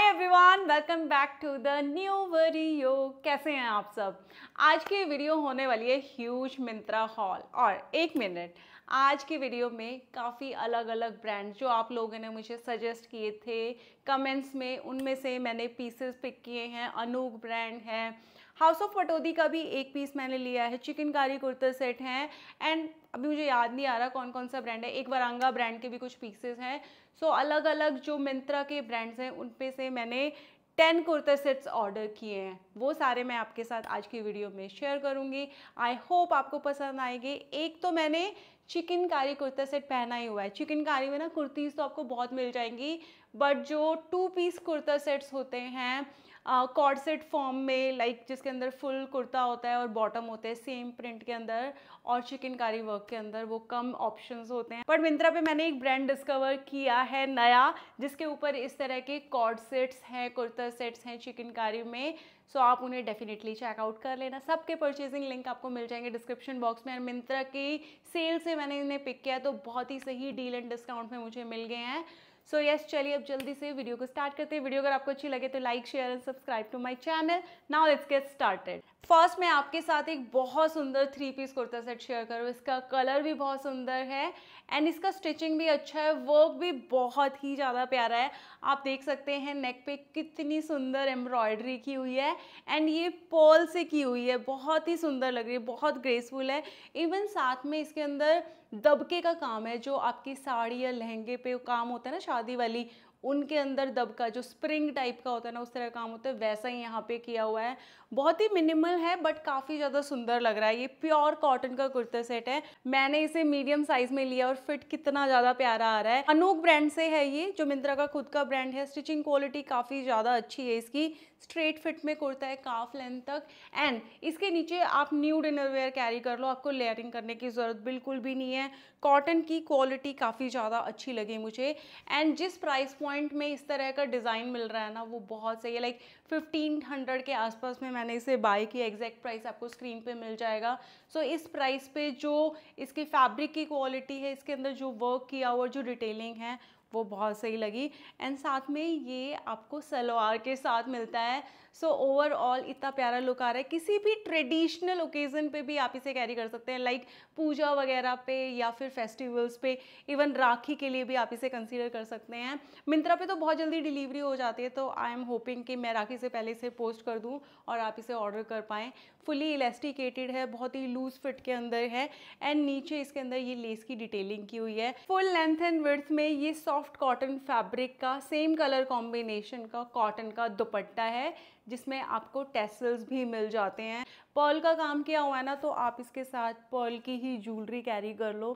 hi everyone welcome back to the new वरियो कैसे हैं आप सब आज की वीडियो होने वाली है ह्यूज मिंत्रा हॉल और एक मिनट आज की वीडियो में काफ़ी अलग अलग ब्रांड जो आप लोगों ने मुझे सजेस्ट किए थे कमेंट्स में उनमें से मैंने पीसेस पिक किए हैं अनूक ब्रांड है हाउस ऑफ पटोदी का भी एक पीस मैंने लिया है चिकनकारी कुर्ता सेट हैं एंड अभी मुझे याद नहीं आ रहा कौन कौन सा ब्रांड है एक वरांगा ब्रांड के भी कुछ पीसेस हैं सो so, अलग अलग जो मिंत्रा के ब्रांड्स हैं उन पे से मैंने टेन कुर्ता सेट्स ऑर्डर किए हैं वो सारे मैं आपके साथ आज की वीडियो में शेयर करूँगी आई होप आपको पसंद आएगी एक तो मैंने चिकनकारी कुर्ता सेट पहना ही हुआ है चिकनकारी में ना कुर्तीज़ तो आपको बहुत मिल जाएंगी बट जो टू पीस कुर्ता सेट्स होते हैं कॉर्डसेट फॉर्म में लाइक जिसके अंदर फुल कुर्ता होता है और बॉटम होते हैं सेम प्रिंट के अंदर और चिकनकारी वर्क के अंदर वो कम ऑप्शंस होते हैं बट मिंत्रा पे मैंने एक ब्रांड डिस्कवर किया है नया जिसके ऊपर इस तरह के कॉर्ड सेट्स हैं कुर्ता सेट्स हैं चिकनकारी में सो so, आप उन्हें डेफिनेटली चेकआउट कर लेना सबके परचेजिंग लिंक आपको मिल जाएंगे डिस्क्रिप्शन बॉक्स में और मिंत्रा की सेल से मैंने इन्हें पिक किया तो बहुत ही सही डील एंड डिस्काउंट में मुझे मिल गए हैं सो यस चलिए अब जल्दी से वीडियो को स्टार्ट करते हैं वीडियो अगर आपको अच्छी लगे तो like share and subscribe to my channel now let's get started first मैं आपके साथ एक बहुत सुंदर three piece kurta set share करूँ इसका कलर भी बहुत सुंदर है एंड इसका स्टिचिंग भी अच्छा है वर्क भी बहुत ही ज़्यादा प्यारा है आप देख सकते हैं नेक पे कितनी सुंदर एम्ब्रॉयडरी की हुई है एंड ये पोल से की हुई है बहुत ही सुंदर लग रही है बहुत ग्रेसफुल है इवन साथ में इसके अंदर दबके का काम है जो आपकी साड़ी या लहंगे पे काम होता है ना शादी वाली उनके अंदर दबका जो स्प्रिंग टाइप का होता है ना उस तरह का काम होता है वैसा ही यहाँ पे किया हुआ है बहुत ही मिनिमल है बट काफ़ी ज़्यादा सुंदर लग रहा है ये प्योर कॉटन का कुर्ता सेट है मैंने इसे मीडियम साइज में लिया और फिट कितना ज़्यादा प्यारा आ रहा है अनूक ब्रांड से है ये जो मिंत्रा का खुद का ब्रांड है स्टिचिंग क्वालिटी काफ़ी ज़्यादा अच्छी है इसकी स्ट्रेट फिट में कुर्ता है काफ लेंथ तक एंड इसके नीचे आप न्यू डिनर वेयर कैरी कर लो आपको लेयरिंग करने की ज़रूरत बिल्कुल भी नहीं है कॉटन की क्वालिटी काफ़ी ज़्यादा अच्छी लगी मुझे एंड जिस प्राइस पॉइंट में इस तरह का डिज़ाइन मिल रहा है ना वो बहुत सही है लाइक फिफ्टीन हंड्रेड के आसपास में मैंने इसे बाय किया एग्जैक्ट प्राइस आपको स्क्रीन पे मिल जाएगा सो so, इस प्राइस पे जो इसकी फैब्रिक की क्वालिटी है इसके अंदर जो वर्क किया हुआ जो डिटेलिंग है वो बहुत सही लगी एंड साथ में ये आपको सलवार के साथ मिलता है सो ओवरऑल इतना प्यारा लुक आ रहा है किसी भी ट्रेडिशनल ओकेज़न पे भी आप इसे कैरी कर सकते हैं लाइक like, पूजा वगैरह पे या फिर फेस्टिवल्स पे इवन राखी के लिए भी आप इसे कंसीडर कर सकते हैं मिंत्रा पे तो बहुत जल्दी डिलीवरी हो जाती है तो आई एम होपिंग कि मैं राखी से पहले इसे पोस्ट कर दूँ और आप इसे ऑर्डर कर पाएँ फुली इलेस्टिकेटेड है बहुत ही लूज फिट के अंदर है एंड नीचे इसके अंदर ये लेस की डिटेलिंग की हुई है फुल लेंथ एंड विर्थ में ये सॉफ्ट कॉटन फैब्रिक का सेम कलर कॉम्बिनेशन का कॉटन का दुपट्टा है जिसमें आपको टेसल्स भी मिल जाते हैं पर्ल का काम किया हुआ है ना तो आप इसके साथ पर्ल की ही ज्वेलरी कैरी कर लो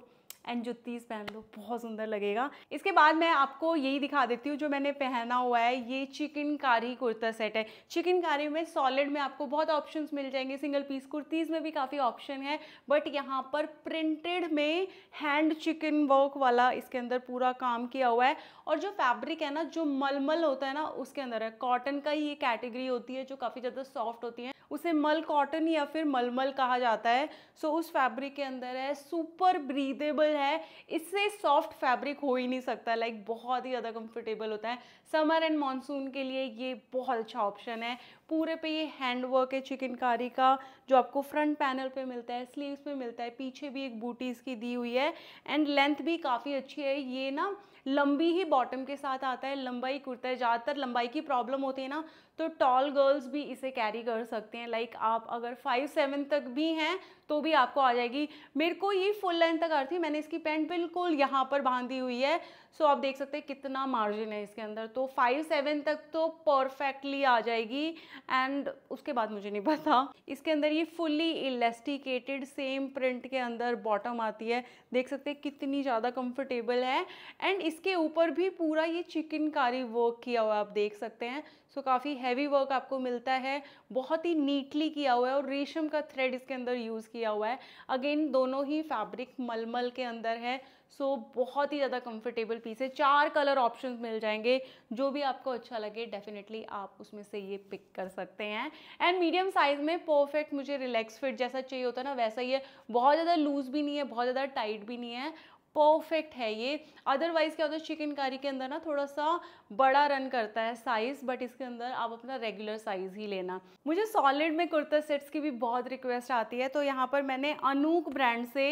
एंड जुत्तीस पहन लो बहुत सुंदर लगेगा इसके बाद मैं आपको यही दिखा देती हूँ जो मैंने पहना हुआ है ये चिकनकारी कुर्ता सेट है चिकनकारी में सॉलिड में आपको बहुत ऑप्शंस मिल जाएंगे सिंगल पीस कुर्तीज़ में भी काफ़ी ऑप्शन है बट यहाँ पर प्रिंटेड में हैंड चिकन वर्क वाला इसके अंदर पूरा काम किया हुआ है और जो फैब्रिक है ना जो मलमल होता है ना उसके अंदर है कॉटन का ही ये कैटेगरी होती है जो काफ़ी ज़्यादा सॉफ्ट होती है उसे मल कॉटन या फिर मलमल कहा जाता है सो उस फैब्रिक के अंदर है सुपर ब्रीदेबल है इससे सॉफ्ट फैब्रिक हो ही नहीं सकता लाइक बहुत ही ज़्यादा कंफर्टेबल होता है समर एंड मानसून के लिए ये बहुत अच्छा ऑप्शन है पूरे पे ये हैंड वर्क है चिकनकारी का जो आपको फ्रंट पैनल पे मिलता है स्लीव्स पे मिलता है पीछे भी एक बूटीज़ की दी हुई है एंड लेंथ भी काफ़ी अच्छी है ये ना लंबी ही बॉटम के साथ आता है लंबाई कुर्ता है ज़्यादातर लंबाई की प्रॉब्लम होती है ना तो टॉल गर्ल्स भी इसे कैरी कर सकते हैं लाइक आप अगर फाइव सेवन तक भी हैं तो भी आपको आ जाएगी मेरे को ये फुल लेंथ तक आ रही थी मैंने इसकी पैंट बिल्कुल यहाँ पर बांधी हुई है सो so, आप देख सकते हैं कितना मार्जिन है इसके अंदर तो फाइव सेवन तक तो परफेक्टली आ जाएगी एंड उसके बाद मुझे नहीं पता इसके अंदर ये फुल्ली इलेस्टिकेटेड सेम प्रिंट के अंदर बॉटम आती है देख सकते हैं कितनी ज़्यादा कंफर्टेबल है एंड इसके ऊपर भी पूरा ये चिकनकारी वर्क किया हुआ है आप देख सकते हैं सो so, काफ़ी हैवी वर्क आपको मिलता है बहुत ही नीटली किया हुआ है और रेशम का थ्रेड इसके अंदर यूज़ किया हुआ है अगेन दोनों ही फैब्रिक मलमल के अंदर है सो so, बहुत ही ज़्यादा कंफर्टेबल पीस है चार कलर ऑप्शन मिल जाएंगे जो भी आपको अच्छा लगे डेफिनेटली आप उसमें से ये पिक कर सकते हैं एंड मीडियम साइज़ में परफेक्ट मुझे रिलैक्स फिट जैसा चाहिए होता है ना वैसा ही है बहुत ज़्यादा लूज़ भी नहीं है बहुत ज़्यादा टाइट भी नहीं है परफेक्ट है ये अदरवाइज़ क्या होता है चिकनकारी के अंदर ना थोड़ा सा बड़ा रन करता है साइज़ बट इसके अंदर आप अपना रेगुलर साइज़ ही लेना मुझे सॉलिड में कुर्ता सेट्स की भी बहुत रिक्वेस्ट आती है तो यहाँ पर मैंने अनूक ब्रांड से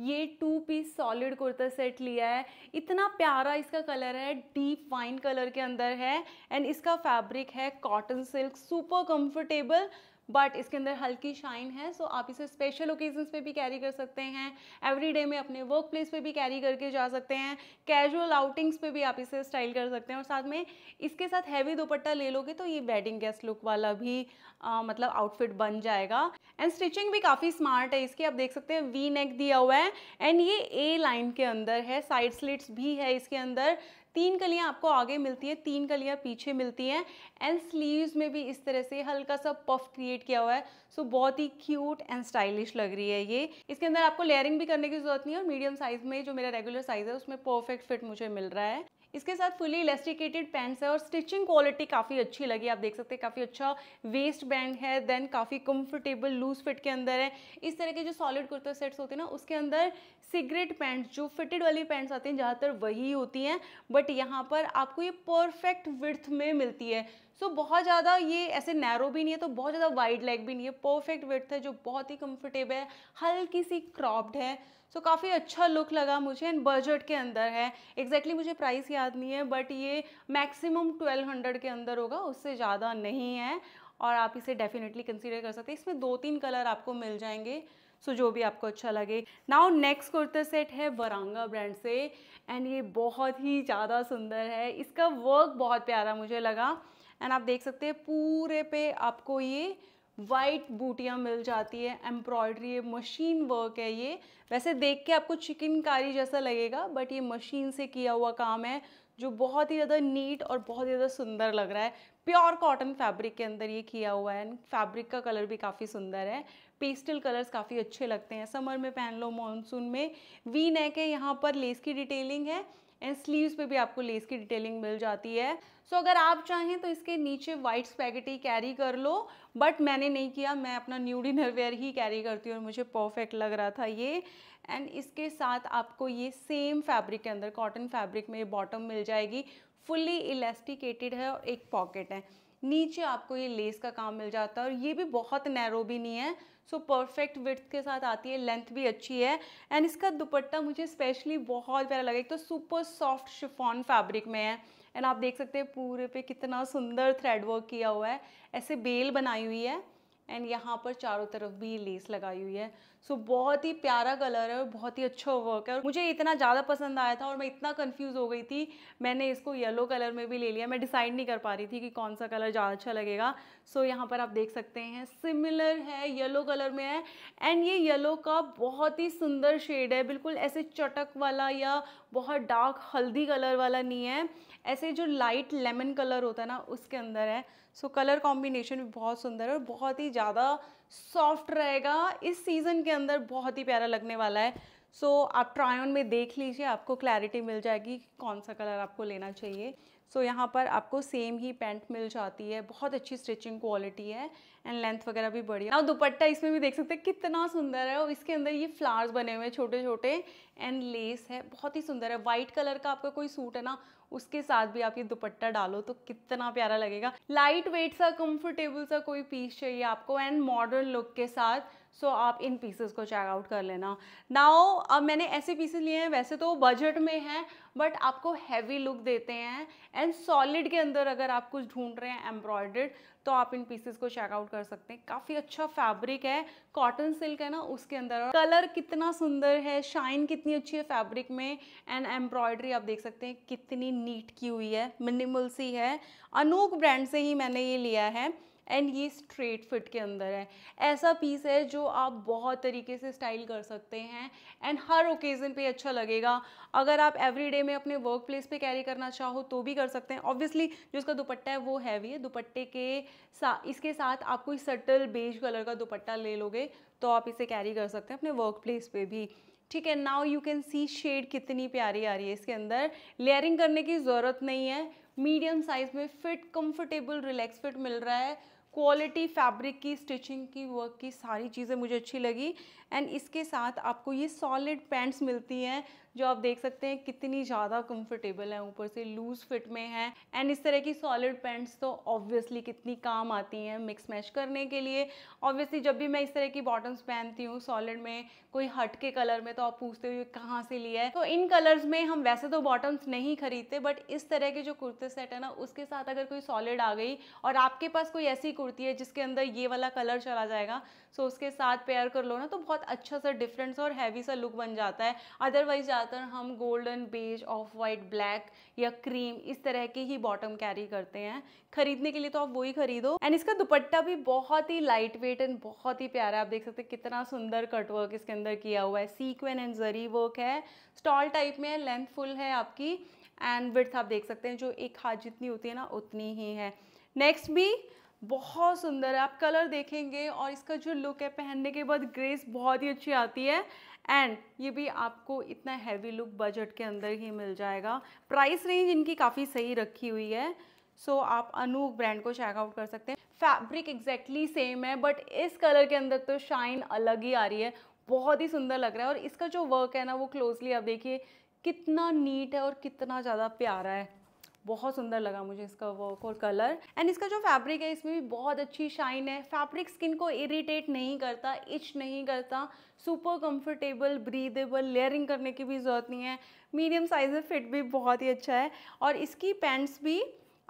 ये two piece solid kurta set लिया है इतना प्यारा इसका कलर है डीप वाइन कलर के अंदर है एंड इसका फैब्रिक है cotton silk super comfortable but इसके अंदर हल्की शाइन है सो आप इसे स्पेशल ओकेजन पे भी कैरी कर सकते हैं एवरी डे में अपने वर्क प्लेस पर भी कैरी करके जा सकते हैं कैजुअल आउटिंग्स पे भी आप इसे स्टाइल कर सकते हैं और साथ में इसके साथ हैवी दोपट्टा ले लोगे तो ये वेडिंग गेस्ट लुक वाला भी आ, मतलब आउटफिट बन जाएगा एंड स्टिचिंग भी काफ़ी स्मार्ट है इसकी आप देख सकते हैं वी नेक दिया हुआ है एंड ये ए लाइन के अंदर है साइड स्लिट्स भी है इसके अंदर तीन कलियाँ आपको आगे मिलती है तीन कलियाँ पीछे मिलती हैं एंड स्लीव्स में भी इस तरह से हल्का सा पफ क्रिएट किया हुआ है सो so, बहुत ही क्यूट एंड स्टाइलिश लग रही है ये इसके अंदर आपको लेयरिंग भी करने की जरूरत नहीं है और मीडियम साइज में जो मेरा रेगुलर साइज है उसमें परफेक्ट फिट मुझे मिल रहा है इसके साथ फुली इलेस्टिकेटेड पैंट्स है और स्टिचिंग क्वालिटी काफ़ी अच्छी लगी आप देख सकते हैं काफ़ी अच्छा वेस्ट बैंड है देन काफ़ी कंफर्टेबल लूज फिट के अंदर है इस तरह के जो सॉलिड कुर्ता सेट्स होते हैं ना उसके अंदर सिगरेट पैंट्स जो फिटेड वाली पैंट्स आती हैं ज़्यादातर वही होती हैं बट यहाँ पर आपको ये परफेक्ट विर्थ में मिलती है सो so, बहुत ज़्यादा ये ऐसे नैरो भी नहीं है तो बहुत ज़्यादा वाइड लेग भी नहीं है परफेक्ट विथ है जो बहुत ही कम्फर्टेबल है हल्की सी क्रॉप्ड है सो so, काफ़ी अच्छा लुक लगा मुझे एंड बजट के अंदर है एग्जैक्टली exactly मुझे प्राइस याद नहीं है बट ये मैक्सिमम 1200 के अंदर होगा उससे ज़्यादा नहीं है और आप इसे डेफिनेटली कंसीडर कर सकते हैं इसमें दो तीन कलर आपको मिल जाएंगे सो so, जो भी आपको अच्छा लगे नाउ नेक्स्ट कुर्ता सेट है वरांगा ब्रांड से एंड ये बहुत ही ज़्यादा सुंदर है इसका वर्क बहुत प्यारा मुझे लगा एंड आप देख सकते हैं पूरे पे आपको ये वाइट बूटियाँ मिल जाती है एम्ब्रॉयडरी है मशीन वर्क है ये वैसे देख के आपको चिकनकारी जैसा लगेगा बट ये मशीन से किया हुआ काम है जो बहुत ही ज़्यादा नीट और बहुत ही ज़्यादा सुंदर लग रहा है प्योर कॉटन फैब्रिक के अंदर ये किया हुआ है एंड फैब्रिक का कलर भी काफ़ी सुंदर है पेस्टल कलर्स काफ़ी अच्छे लगते हैं समर में पहन लो मानसून में वी नेक है यहाँ पर लेस की डिटेलिंग है एंड स्लीव्स पे भी आपको लेस की डिटेलिंग मिल जाती है सो so, अगर आप चाहें तो इसके नीचे वाइट स्पैगेटी कैरी कर लो बट मैंने नहीं किया मैं अपना न्यू डिनर वेयर ही कैरी करती हूँ और मुझे परफेक्ट लग रहा था ये एंड इसके साथ आपको ये सेम फैब्रिक के अंदर कॉटन फैब्रिक में बॉटम मिल जाएगी फुल्ली इलास्टिकेटेड है और एक पॉकेट है नीचे आपको ये लेस का काम मिल जाता है और ये भी बहुत नैरो भी नहीं है सो परफेक्ट विथ के साथ आती है लेंथ भी अच्छी है एंड इसका दुपट्टा मुझे स्पेशली बहुत प्यारा लगा एक तो सुपर सॉफ्ट शिफॉन फैब्रिक में है एंड आप देख सकते हैं पूरे पे कितना सुंदर थ्रेड वर्क किया हुआ है ऐसे बेल बनाई हुई है एंड यहाँ पर चारों तरफ भी लेस लगाई हुई है सो so, बहुत ही प्यारा कलर है और बहुत ही अच्छा वर्क है और मुझे इतना ज़्यादा पसंद आया था और मैं इतना कंफ्यूज हो गई थी मैंने इसको येलो कलर में भी ले लिया मैं डिसाइड नहीं कर पा रही थी कि कौन सा कलर ज़्यादा अच्छा लगेगा सो so, यहाँ पर आप देख सकते हैं सिमिलर है येलो कलर में है एंड ये येलो का बहुत ही सुंदर शेड है बिल्कुल ऐसे चटक वाला या बहुत डार्क हल्दी कलर वाला नहीं है ऐसे जो लाइट लेमन कलर होता है ना उसके अंदर है सो कलर कॉम्बिनेशन भी बहुत सुंदर है और बहुत ही ज़्यादा सॉफ्ट रहेगा इस सीज़न के अंदर बहुत ही प्यारा लगने वाला है सो so, आप ट्रायन में देख लीजिए आपको क्लैरिटी मिल जाएगी कौन सा कलर आपको लेना चाहिए सो so, यहाँ पर आपको सेम ही पैंट मिल जाती है बहुत अच्छी स्टिचिंग क्वालिटी है एंड लेंथ वगैरह भी बढ़िया और दुपट्टा इसमें भी देख सकते हैं कितना सुंदर है और इसके अंदर ये फ्लावर्स बने हुए हैं छोटे छोटे एंड लेस है बहुत ही सुंदर है वाइट कलर का आपका कोई सूट है ना उसके साथ भी आप ये दुपट्टा डालो तो कितना प्यारा लगेगा लाइट वेट सा कम्फर्टेबल सा कोई पीस चाहिए आपको एंड मॉडर्न लुक के साथ सो so, आप इन पीसेस को चेकआउट कर लेना नाउ अब मैंने ऐसे पीसेस लिए हैं वैसे तो बजट में हैं बट आपको हैवी लुक देते हैं एंड सॉलिड के अंदर अगर आप कुछ ढूंढ रहे हैं एम्ब्रॉयडर्ड तो आप इन पीसेस को चेकआउट कर सकते हैं काफ़ी अच्छा फैब्रिक है कॉटन सिल्क है ना उसके अंदर कलर कितना सुंदर है शाइन कितनी अच्छी है फैब्रिक में एंड एम्ब्रॉयडरी आप देख सकते हैं कितनी नीट की हुई है मिनिमल सी है अनूक ब्रांड से ही मैंने ये लिया है एंड ये स्ट्रेट फिट के अंदर है ऐसा पीस है जो आप बहुत तरीके से स्टाइल कर सकते हैं एंड हर ओकेज़न पे अच्छा लगेगा अगर आप एवरीडे में अपने वर्क प्लेस पर कैरी करना चाहो तो भी कर सकते हैं ऑब्वियसली जो इसका दुपट्टा है वो हैवी है दुपट्टे के सा इसके साथ आप कोई सटल बेज कलर का दुपट्टा ले लोगे तो आप इसे कैरी कर सकते हैं अपने वर्क प्लेस पर भी ठीक है now you can see shade कितनी प्यारी आ रही है इसके अंदर लेयरिंग करने की ज़रूरत नहीं है मीडियम साइज़ में फिट कंफर्टेबल रिलैक्स फिट मिल रहा है क्वालिटी फैब्रिक की स्टिचिंग की वर्क की सारी चीज़ें मुझे अच्छी लगी एंड इसके साथ आपको ये सॉलिड पैंट्स मिलती हैं जो आप देख सकते हैं कितनी ज़्यादा कंफर्टेबल है ऊपर से लूज़ फिट में है एंड इस तरह की सॉलिड पैंट्स तो ऑब्वियसली कितनी काम आती हैं मिक्स मैच करने के लिए ऑब्वियसली जब भी मैं इस तरह की बॉटम्स पहनती हूँ सॉलिड में कोई हट के कलर में तो आप पूछते हो कहाँ से लिया है तो इन कलर्स में हम वैसे तो बॉटम्स नहीं खरीदते बट इस तरह के जो कुर्ते सेट है ना उसके साथ अगर कोई सॉलिड आ गई और आपके पास कोई ऐसी कुर्ती है जिसके अंदर ये वाला कलर चला जाएगा सो उसके साथ पेयर कर लो ना तो बहुत अच्छा सा डिफरेंस और हैवी सा लुक बन जाता है अदरवाइज ज़्यादातर हम golden beige off white black या क्रीम इस तरह के ही बॉटम कैरी करते हैं खरीदने के लिए तो आप वो ही खरीदो एंड इसका दुपट्टा भी बहुत ही लाइट वेट एंड बहुत ही प्यारा आप देख सकते हैं कितना सुंदर कटवर्क इसके अंदर किया हुआ है सीक्वेन एंड जरी वर्क है स्टॉल टाइप में है लेंथ फुल है आपकी एंड विथ आप देख सकते हैं जो एक हाथ जितनी होती है ना उतनी ही है नेक्स्ट भी बहुत सुंदर है आप कलर देखेंगे और इसका जो लुक है पहनने के बाद ग्रेस बहुत ही अच्छी आती है एंड ये भी आपको इतना हैवी लुक बजट के अंदर ही मिल जाएगा प्राइस रेंज इनकी काफ़ी सही रखी हुई है सो so, आप अनूप ब्रांड को चेकआउट कर सकते हैं फैब्रिक एग्जैक्टली सेम है बट इस कलर के अंदर तो शाइन अलग ही आ रही है बहुत ही सुंदर लग रहा है और इसका जो वर्क है ना वो क्लोजली आप देखिए कितना नीट है और कितना ज़्यादा प्यारा है बहुत सुंदर लगा मुझे इसका वर्क और कलर एंड इसका जो फैब्रिक है इसमें भी बहुत अच्छी शाइन है फैब्रिक स्किन को इरीटेट नहीं करता इच नहीं करता सुपर कंफर्टेबल ब्रीदेबल लेयरिंग करने की भी ज़रूरत नहीं है मीडियम साइज़ में फिट भी बहुत ही अच्छा है और इसकी पैंट्स भी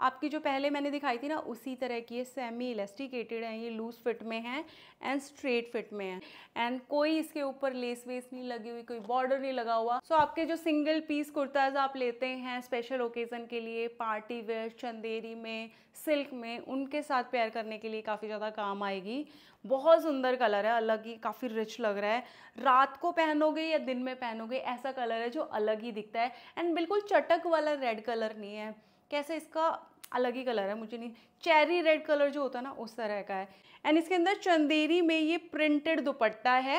आपकी जो पहले मैंने दिखाई थी ना उसी तरह की ये सेमी इलेस्टिकेटेड है ये लूज फिट में है एंड स्ट्रेट फिट में है एंड कोई इसके ऊपर लेस वेस नहीं लगी हुई कोई बॉर्डर नहीं लगा हुआ सो so, आपके जो सिंगल पीस कुर्ताज आप लेते हैं स्पेशल ओकेज़न के लिए पार्टी वेयर चंदेरी में सिल्क में उनके साथ पेयर करने के लिए काफ़ी ज़्यादा काम आएगी बहुत सुंदर कलर है अलग ही काफ़ी रिच लग रहा है रात को पहनोगे या दिन में पहनोगे ऐसा कलर है जो अलग ही दिखता है एंड बिल्कुल चटक वाला रेड कलर नहीं है कैसे इसका अलग ही कलर है मुझे नहीं चेरी रेड कलर जो होता है ना उस तरह का है एंड इसके अंदर चंदेरी में ये प्रिंटेड दुपट्टा है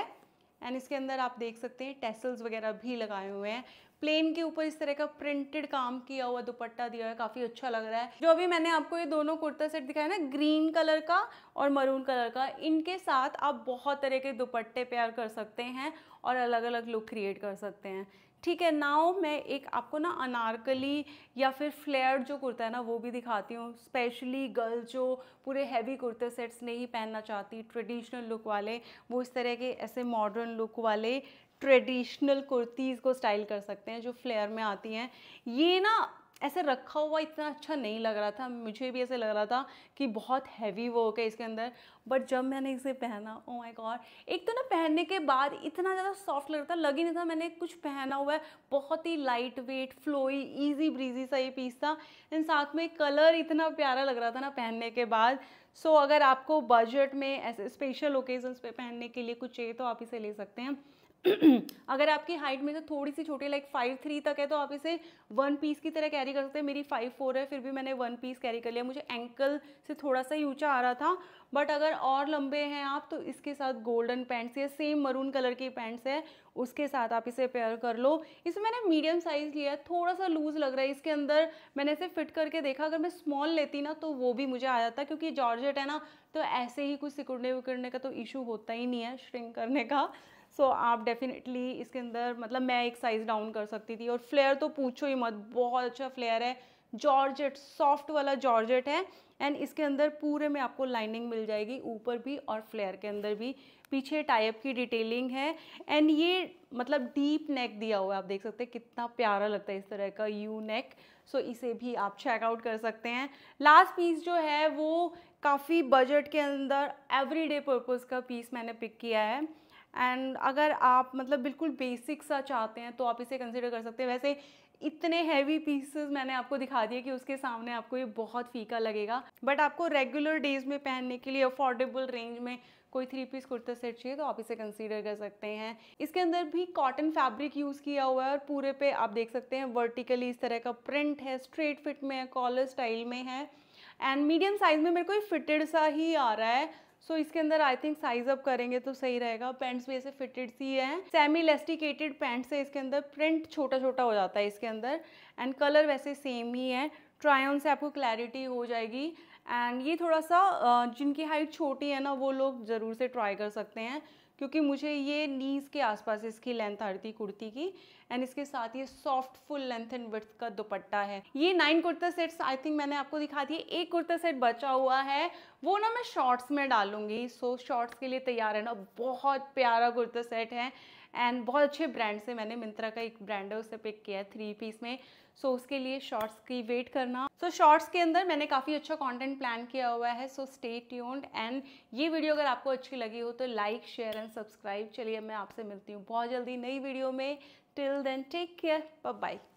एंड इसके अंदर आप देख सकते हैं टेसल्स वगैरह भी लगाए हुए हैं प्लेन के ऊपर इस तरह का प्रिंटेड काम किया हुआ दुपट्टा दिया है काफ़ी अच्छा लग रहा है जो अभी मैंने आपको ये दोनों कुर्ता सेट दिखाया ना ग्रीन कलर का और मरून कलर का इनके साथ आप बहुत तरह के दुपट्टे पेयर कर सकते हैं और अलग अलग लुक क्रिएट कर सकते हैं ठीक है नाउ मैं एक आपको ना अनारकली या फिर फ्लेयर जो कुर्ता है ना वो भी दिखाती हूँ स्पेशली गर्ल जो पूरे हैवी कुर्ते सेट्स नहीं पहनना चाहती ट्रेडिशनल लुक वाले वो इस तरह के ऐसे मॉडर्न लुक वाले ट्रेडिशनल कुर्तीज़ को स्टाइल कर सकते हैं जो फ्लेयर में आती हैं ये ना ऐसे रखा हुआ इतना अच्छा नहीं लग रहा था मुझे भी ऐसे लग रहा था कि बहुत हैवी वर्क है इसके अंदर बट जब मैंने इसे पहना ओ माय गॉड एक तो ना पहनने के बाद इतना ज़्यादा सॉफ्ट लग रहा था लग ही नहीं था मैंने कुछ पहना हुआ है बहुत ही light weight flowy easy breezy सा ये पीस था एंड साथ में कलर इतना प्यारा लग रहा था ना पहनने के बाद सो so, अगर आपको बजट में ऐसे स्पेशल ओकेजन्स पे पहनने के लिए कुछ चाहिए तो आप इसे ले सकते हैं अगर आपकी हाइट में से थोड़ी सी छोटी लाइक फाइव थ्री तक है तो आप इसे वन पीस की तरह कैरी कर सकते हैं मेरी फाइव फोर है फिर भी मैंने वन पीस कैरी कर लिया मुझे एंकल से थोड़ा सा ही ऊँचा आ रहा था बट अगर और लंबे हैं आप तो इसके साथ गोल्डन पैंट्स या सेम मरून कलर की पैंट्स है उसके साथ आप इसे पेयर कर लो इसे मैंने मीडियम साइज़ लिया थोड़ा सा लूज़ लग रहा है इसके अंदर मैंने इसे फिट करके देखा अगर मैं स्मॉल लेती ना तो वो भी मुझे आ जाता क्योंकि जॉर्जेट है ना तो ऐसे ही कुछ सिकुड़ने विकुड़ने का तो इशू होता ही नहीं है श्रिंक करने का सो so, आप डेफिनेटली इसके अंदर मतलब मैं एक साइज़ डाउन कर सकती थी और फ्लेयर तो पूछो ही मत बहुत अच्छा फ्लेयर है जॉर्जेट सॉफ्ट वाला जॉर्जेट है एंड इसके अंदर पूरे में आपको लाइनिंग मिल जाएगी ऊपर भी और फ्लेयर के अंदर भी पीछे टाइप की डिटेलिंग है एंड ये मतलब डीप नेक दिया हुआ है आप देख सकते हैं कितना प्यारा लगता है इस तरह का यू नेक सो इसे भी आप चेकआउट कर सकते हैं लास्ट पीस जो है वो काफ़ी बजट के अंदर एवरीडे पर्पज़ का पीस मैंने पिक किया है एंड अगर आप मतलब बिल्कुल बेसिक सा चाहते हैं तो आप इसे कंसिडर कर सकते हैं वैसे इतने हैवी पीसेस मैंने आपको दिखा दिए कि उसके सामने आपको ये बहुत फीका लगेगा बट आपको रेगुलर डेज में पहनने के लिए अफोर्डेबल रेंज में कोई थ्री पीस कुर्ता सेट चाहिए तो आप इसे कंसीडर कर सकते हैं इसके अंदर भी कॉटन फैब्रिक यूज़ किया हुआ है और पूरे पे आप देख सकते हैं वर्टिकली इस तरह का प्रिंट है स्ट्रेट फिट में है कॉलर स्टाइल में है एंड मीडियम साइज़ में मेरे को ये फिटेड सा ही आ रहा है सो so, इसके अंदर आई थिंक साइज अप करेंगे तो सही रहेगा पैंट्स भी ऐसे फिटेड सी है सेमी इलेस्टिकेटेड पैंट्स है इसके अंदर प्रिंट छोटा छोटा हो जाता है इसके अंदर एंड कलर वैसे सेम ही है ट्रायन से आपको क्लैरिटी हो जाएगी एंड ये थोड़ा सा जिनकी हाइट छोटी है ना वो लोग ज़रूर से ट्राई कर सकते हैं क्योंकि मुझे ये नीज़ के आसपास इसकी लेंथ आ रही थी कुर्ती की एंड इसके साथ ये soft full length and with का दुपट्टा है ये nine kurta sets I think मैंने आपको दिखा दिए एक कुर्ता सेट बचा हुआ है वो ना मैं शॉर्ट्स में डालूंगी सो so, शॉर्ट्स के लिए तैयार है ना बहुत प्यारा कुर्ता सेट है एंड बहुत अच्छे ब्रांड से मैंने मिंत्रा का एक ब्रांड है उसे पिक किया है थ्री पीस में सो so, उसके लिए शॉर्ट्स की वेट करना सो so, शॉर्ट्स के अंदर मैंने काफ़ी अच्छा कंटेंट प्लान किया हुआ है सो स्टे ट्यून्ड एंड ये वीडियो अगर आपको अच्छी लगी हो तो लाइक शेयर एंड सब्सक्राइब चलिए मैं आपसे मिलती हूँ बहुत जल्दी नई वीडियो में till then take care bye